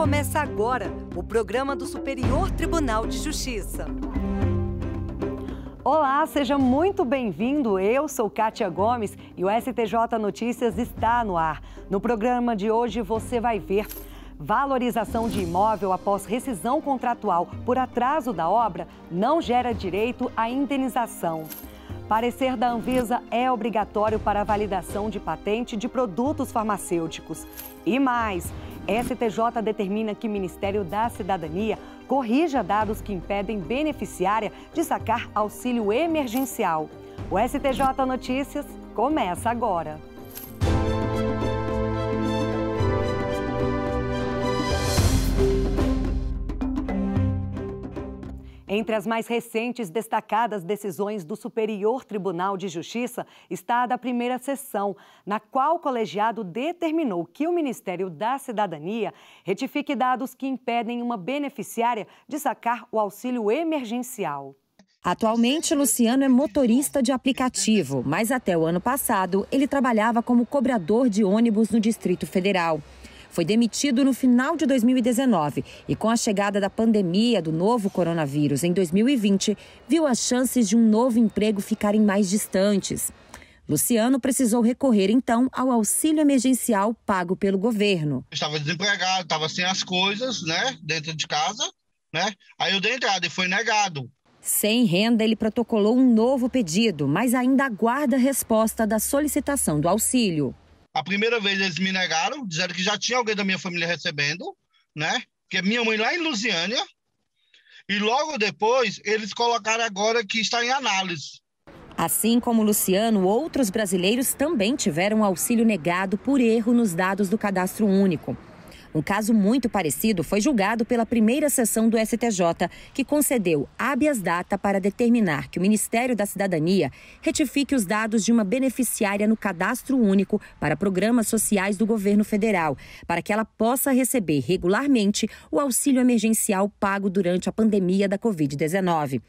começa agora o programa do Superior Tribunal de Justiça. Olá, seja muito bem-vindo. Eu sou Kátia Gomes e o STJ Notícias está no ar. No programa de hoje você vai ver valorização de imóvel após rescisão contratual por atraso da obra não gera direito à indenização. Parecer da Anvisa é obrigatório para a validação de patente de produtos farmacêuticos. E mais, STJ determina que o Ministério da Cidadania corrija dados que impedem beneficiária de sacar auxílio emergencial. O STJ Notícias começa agora. Entre as mais recentes destacadas decisões do Superior Tribunal de Justiça está a da primeira sessão, na qual o colegiado determinou que o Ministério da Cidadania retifique dados que impedem uma beneficiária de sacar o auxílio emergencial. Atualmente, Luciano é motorista de aplicativo, mas até o ano passado ele trabalhava como cobrador de ônibus no Distrito Federal foi demitido no final de 2019 e, com a chegada da pandemia do novo coronavírus em 2020, viu as chances de um novo emprego ficarem mais distantes. Luciano precisou recorrer então ao auxílio emergencial pago pelo governo. Estava desempregado, estava sem as coisas, né, dentro de casa, né? Aí eu dei entrada e foi negado. Sem renda, ele protocolou um novo pedido, mas ainda aguarda a resposta da solicitação do auxílio. A primeira vez eles me negaram, disseram que já tinha alguém da minha família recebendo, né? Que é minha mãe lá em Lusiânia. E logo depois eles colocaram agora que está em análise. Assim como Luciano, outros brasileiros também tiveram auxílio negado por erro nos dados do cadastro único. Um caso muito parecido foi julgado pela primeira sessão do STJ, que concedeu habeas data para determinar que o Ministério da Cidadania retifique os dados de uma beneficiária no cadastro único para programas sociais do governo federal, para que ela possa receber regularmente o auxílio emergencial pago durante a pandemia da Covid-19.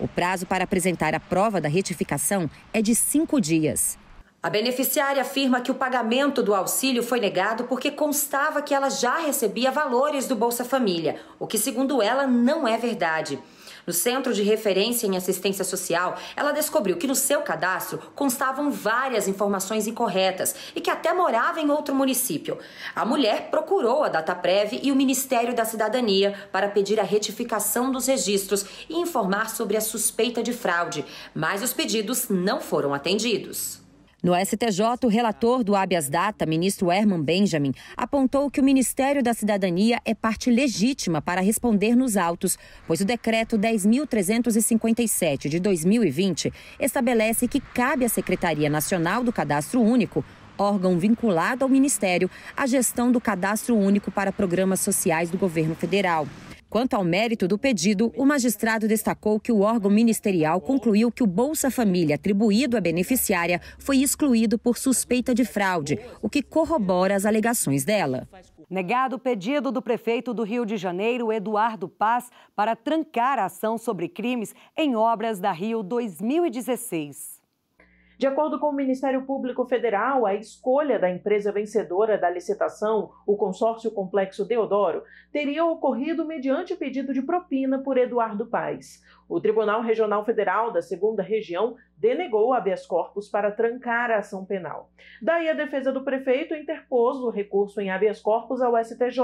O prazo para apresentar a prova da retificação é de cinco dias. A beneficiária afirma que o pagamento do auxílio foi negado porque constava que ela já recebia valores do Bolsa Família, o que, segundo ela, não é verdade. No Centro de Referência em Assistência Social, ela descobriu que no seu cadastro constavam várias informações incorretas e que até morava em outro município. A mulher procurou a Data Prévia e o Ministério da Cidadania para pedir a retificação dos registros e informar sobre a suspeita de fraude, mas os pedidos não foram atendidos. No STJ, o relator do habeas data, ministro Herman Benjamin, apontou que o Ministério da Cidadania é parte legítima para responder nos autos, pois o decreto 10.357 de 2020 estabelece que cabe à Secretaria Nacional do Cadastro Único órgão vinculado ao Ministério, a gestão do cadastro único para programas sociais do governo federal. Quanto ao mérito do pedido, o magistrado destacou que o órgão ministerial concluiu que o Bolsa Família atribuído à beneficiária foi excluído por suspeita de fraude, o que corrobora as alegações dela. Negado o pedido do prefeito do Rio de Janeiro, Eduardo Paz, para trancar a ação sobre crimes em obras da Rio 2016. De acordo com o Ministério Público Federal, a escolha da empresa vencedora da licitação, o consórcio Complexo Deodoro, teria ocorrido mediante pedido de propina por Eduardo Paes. O Tribunal Regional Federal da Segunda Região denegou o habeas corpus para trancar a ação penal. Daí a defesa do prefeito interpôs o recurso em habeas corpus ao STJ,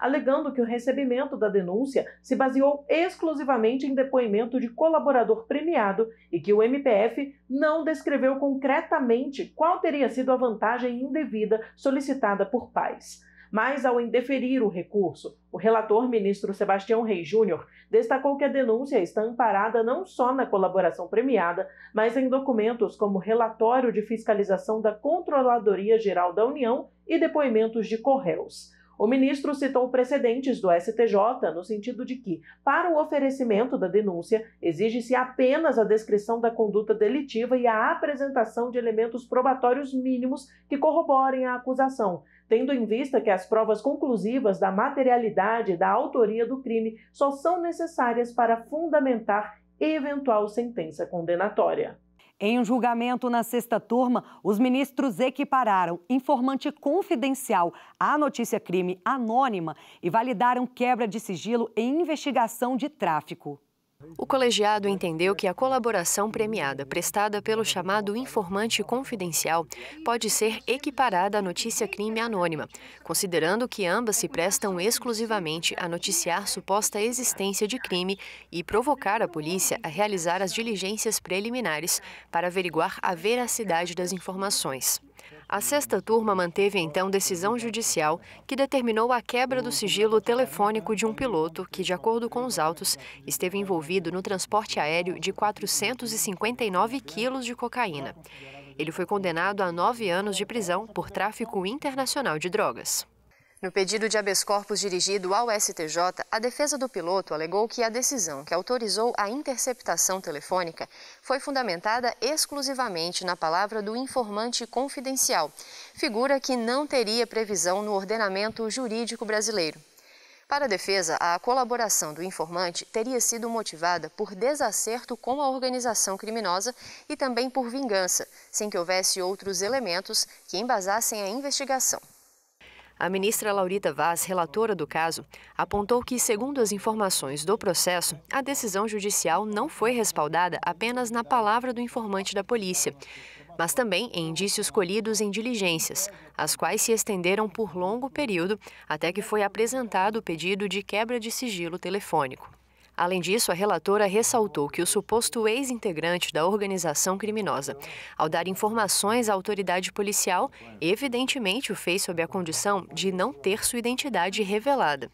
alegando que o recebimento da denúncia se baseou exclusivamente em depoimento de colaborador premiado e que o MPF não descreveu concretamente qual teria sido a vantagem indevida solicitada por pais. Mas, ao indeferir o recurso, o relator ministro Sebastião Rei Júnior destacou que a denúncia está amparada não só na colaboração premiada, mas em documentos como relatório de fiscalização da Controladoria Geral da União e depoimentos de Correios. O ministro citou precedentes do STJ no sentido de que, para o oferecimento da denúncia, exige-se apenas a descrição da conduta delitiva e a apresentação de elementos probatórios mínimos que corroborem a acusação, tendo em vista que as provas conclusivas da materialidade e da autoria do crime só são necessárias para fundamentar eventual sentença condenatória. Em um julgamento na sexta turma, os ministros equipararam informante confidencial à notícia crime anônima e validaram quebra de sigilo em investigação de tráfico. O colegiado entendeu que a colaboração premiada prestada pelo chamado informante confidencial pode ser equiparada à notícia crime anônima, considerando que ambas se prestam exclusivamente a noticiar suposta existência de crime e provocar a polícia a realizar as diligências preliminares para averiguar a veracidade das informações. A sexta turma manteve então decisão judicial que determinou a quebra do sigilo telefônico de um piloto que, de acordo com os autos, esteve envolvido no transporte aéreo de 459 quilos de cocaína. Ele foi condenado a nove anos de prisão por tráfico internacional de drogas. No pedido de habeas corpus dirigido ao STJ, a defesa do piloto alegou que a decisão que autorizou a interceptação telefônica foi fundamentada exclusivamente na palavra do informante confidencial, figura que não teria previsão no ordenamento jurídico brasileiro. Para a defesa, a colaboração do informante teria sido motivada por desacerto com a organização criminosa e também por vingança, sem que houvesse outros elementos que embasassem a investigação. A ministra Laurita Vaz, relatora do caso, apontou que, segundo as informações do processo, a decisão judicial não foi respaldada apenas na palavra do informante da polícia, mas também em indícios colhidos em diligências, as quais se estenderam por longo período até que foi apresentado o pedido de quebra de sigilo telefônico. Além disso, a relatora ressaltou que o suposto ex-integrante da organização criminosa, ao dar informações à autoridade policial, evidentemente o fez sob a condição de não ter sua identidade revelada.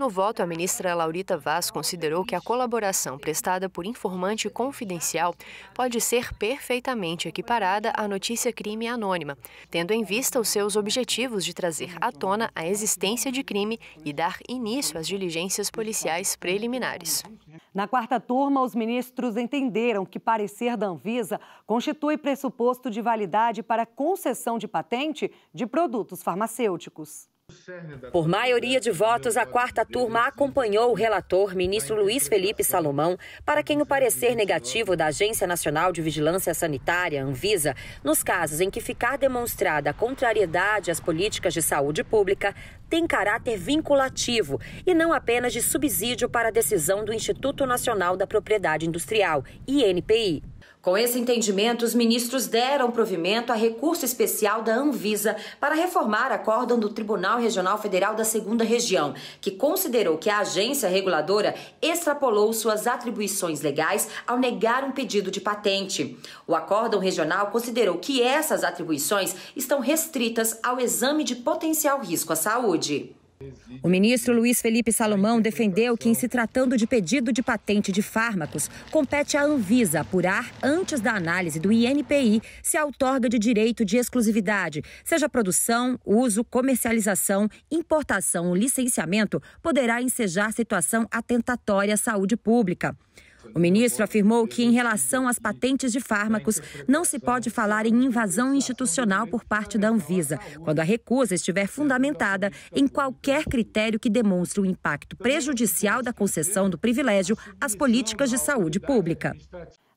No voto, a ministra Laurita Vaz considerou que a colaboração prestada por informante confidencial pode ser perfeitamente equiparada à notícia crime anônima, tendo em vista os seus objetivos de trazer à tona a existência de crime e dar início às diligências policiais preliminares. Na quarta turma, os ministros entenderam que parecer da Anvisa constitui pressuposto de validade para concessão de patente de produtos farmacêuticos. Por maioria de votos, a quarta turma acompanhou o relator, ministro Luiz Felipe Salomão, para quem o parecer negativo da Agência Nacional de Vigilância Sanitária, Anvisa, nos casos em que ficar demonstrada contrariedade às políticas de saúde pública, tem caráter vinculativo e não apenas de subsídio para a decisão do Instituto Nacional da Propriedade Industrial, INPI. Com esse entendimento, os ministros deram provimento a recurso especial da Anvisa para reformar a acórdão do Tribunal Regional Federal da Segunda Região, que considerou que a agência reguladora extrapolou suas atribuições legais ao negar um pedido de patente. O acórdão regional considerou que essas atribuições estão restritas ao exame de potencial risco à saúde. O ministro Luiz Felipe Salomão defendeu que, em se tratando de pedido de patente de fármacos, compete à Anvisa apurar, antes da análise do INPI, se a outorga de direito de exclusividade, seja produção, uso, comercialização, importação ou licenciamento, poderá ensejar situação atentatória à saúde pública. O ministro afirmou que, em relação às patentes de fármacos, não se pode falar em invasão institucional por parte da Anvisa, quando a recusa estiver fundamentada em qualquer critério que demonstre o impacto prejudicial da concessão do privilégio às políticas de saúde pública.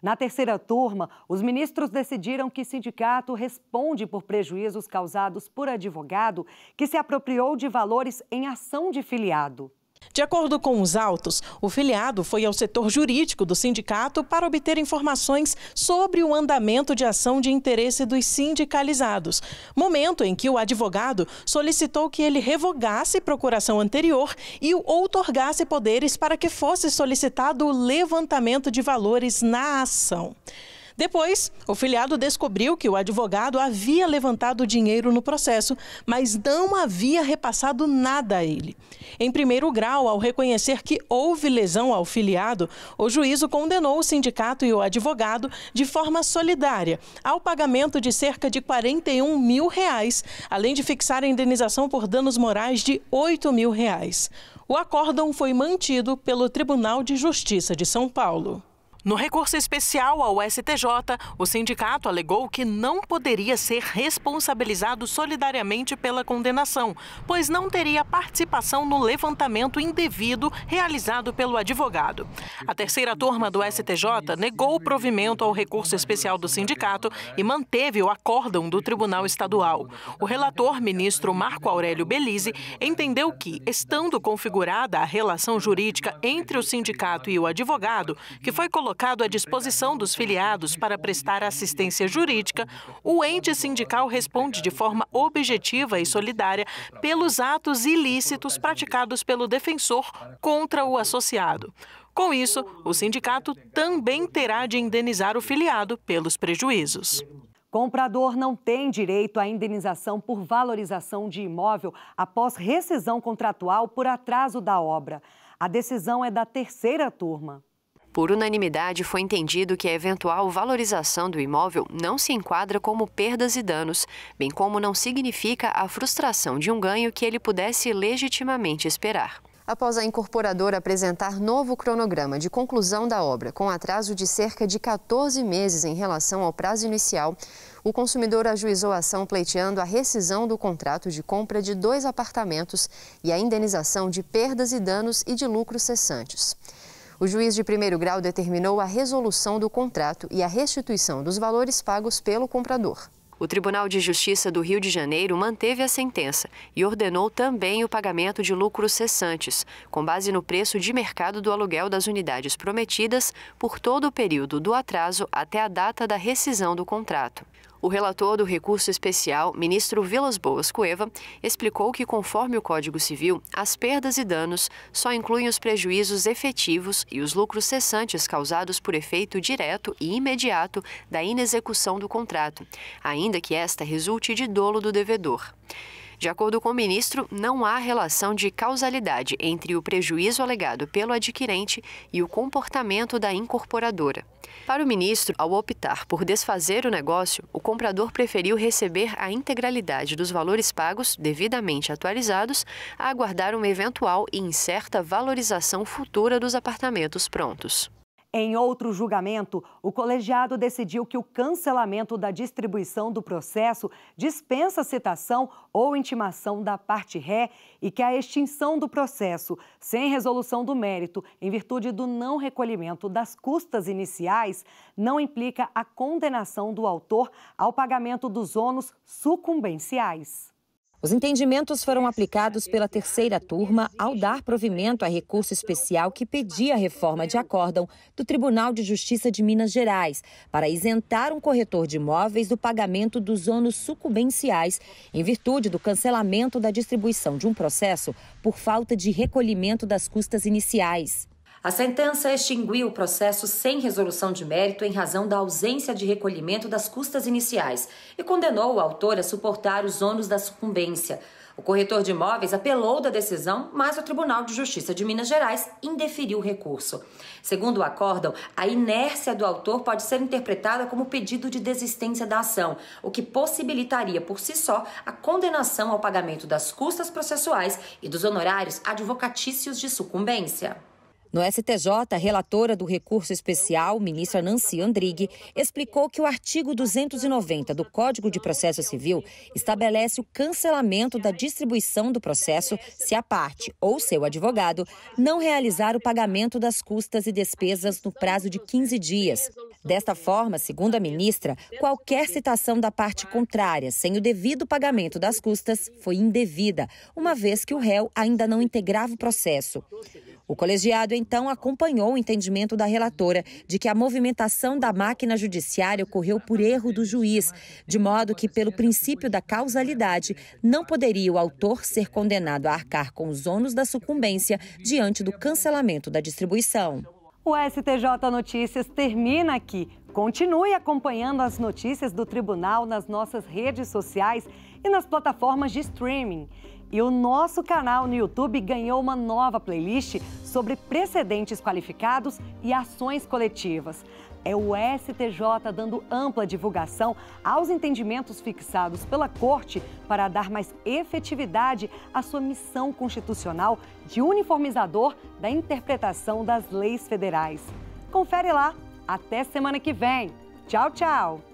Na terceira turma, os ministros decidiram que sindicato responde por prejuízos causados por advogado que se apropriou de valores em ação de filiado. De acordo com os autos, o filiado foi ao setor jurídico do sindicato para obter informações sobre o andamento de ação de interesse dos sindicalizados, momento em que o advogado solicitou que ele revogasse procuração anterior e o outorgasse poderes para que fosse solicitado o levantamento de valores na ação. Depois, o filiado descobriu que o advogado havia levantado dinheiro no processo, mas não havia repassado nada a ele. Em primeiro grau, ao reconhecer que houve lesão ao filiado, o juízo condenou o sindicato e o advogado de forma solidária ao pagamento de cerca de 41 mil reais, além de fixar a indenização por danos morais de 8 mil reais. O acórdão foi mantido pelo Tribunal de Justiça de São Paulo. No recurso especial ao STJ, o sindicato alegou que não poderia ser responsabilizado solidariamente pela condenação, pois não teria participação no levantamento indevido realizado pelo advogado. A terceira turma do STJ negou o provimento ao recurso especial do sindicato e manteve o acórdão do Tribunal Estadual. O relator, ministro Marco Aurélio Belize, entendeu que, estando configurada a relação jurídica entre o sindicato e o advogado, que foi colocada colocado à disposição dos filiados para prestar assistência jurídica, o ente sindical responde de forma objetiva e solidária pelos atos ilícitos praticados pelo defensor contra o associado. Com isso, o sindicato também terá de indenizar o filiado pelos prejuízos. Comprador não tem direito à indenização por valorização de imóvel após rescisão contratual por atraso da obra. A decisão é da terceira turma. Por unanimidade, foi entendido que a eventual valorização do imóvel não se enquadra como perdas e danos, bem como não significa a frustração de um ganho que ele pudesse legitimamente esperar. Após a incorporadora apresentar novo cronograma de conclusão da obra, com atraso de cerca de 14 meses em relação ao prazo inicial, o consumidor ajuizou a ação pleiteando a rescisão do contrato de compra de dois apartamentos e a indenização de perdas e danos e de lucros cessantes. O juiz de primeiro grau determinou a resolução do contrato e a restituição dos valores pagos pelo comprador. O Tribunal de Justiça do Rio de Janeiro manteve a sentença e ordenou também o pagamento de lucros cessantes, com base no preço de mercado do aluguel das unidades prometidas por todo o período do atraso até a data da rescisão do contrato. O relator do recurso especial, ministro Vilas Boas Cueva, explicou que, conforme o Código Civil, as perdas e danos só incluem os prejuízos efetivos e os lucros cessantes causados por efeito direto e imediato da inexecução do contrato, ainda que esta resulte de dolo do devedor. De acordo com o ministro, não há relação de causalidade entre o prejuízo alegado pelo adquirente e o comportamento da incorporadora. Para o ministro, ao optar por desfazer o negócio, o comprador preferiu receber a integralidade dos valores pagos, devidamente atualizados, a aguardar uma eventual e incerta valorização futura dos apartamentos prontos. Em outro julgamento, o colegiado decidiu que o cancelamento da distribuição do processo dispensa citação ou intimação da parte ré e que a extinção do processo, sem resolução do mérito, em virtude do não recolhimento das custas iniciais, não implica a condenação do autor ao pagamento dos ônus sucumbenciais. Os entendimentos foram aplicados pela terceira turma ao dar provimento a recurso especial que pedia a reforma de acórdão do Tribunal de Justiça de Minas Gerais para isentar um corretor de imóveis do pagamento dos ônus sucumbenciais em virtude do cancelamento da distribuição de um processo por falta de recolhimento das custas iniciais. A sentença extinguiu o processo sem resolução de mérito em razão da ausência de recolhimento das custas iniciais e condenou o autor a suportar os ônus da sucumbência. O corretor de imóveis apelou da decisão, mas o Tribunal de Justiça de Minas Gerais indeferiu o recurso. Segundo o acórdão, a inércia do autor pode ser interpretada como pedido de desistência da ação, o que possibilitaria por si só a condenação ao pagamento das custas processuais e dos honorários advocatícios de sucumbência. No STJ, a relatora do recurso especial, ministra Nancy Andrighi, explicou que o artigo 290 do Código de Processo Civil estabelece o cancelamento da distribuição do processo se a parte ou seu advogado não realizar o pagamento das custas e despesas no prazo de 15 dias. Desta forma, segundo a ministra, qualquer citação da parte contrária sem o devido pagamento das custas foi indevida, uma vez que o réu ainda não integrava o processo. O colegiado então acompanhou o entendimento da relatora de que a movimentação da máquina judiciária ocorreu por erro do juiz, de modo que, pelo princípio da causalidade, não poderia o autor ser condenado a arcar com os ônus da sucumbência diante do cancelamento da distribuição. O STJ Notícias termina aqui. Continue acompanhando as notícias do tribunal nas nossas redes sociais e nas plataformas de streaming. E o nosso canal no YouTube ganhou uma nova playlist sobre precedentes qualificados e ações coletivas. É o STJ dando ampla divulgação aos entendimentos fixados pela Corte para dar mais efetividade à sua missão constitucional de uniformizador da interpretação das leis federais. Confere lá. Até semana que vem. Tchau, tchau!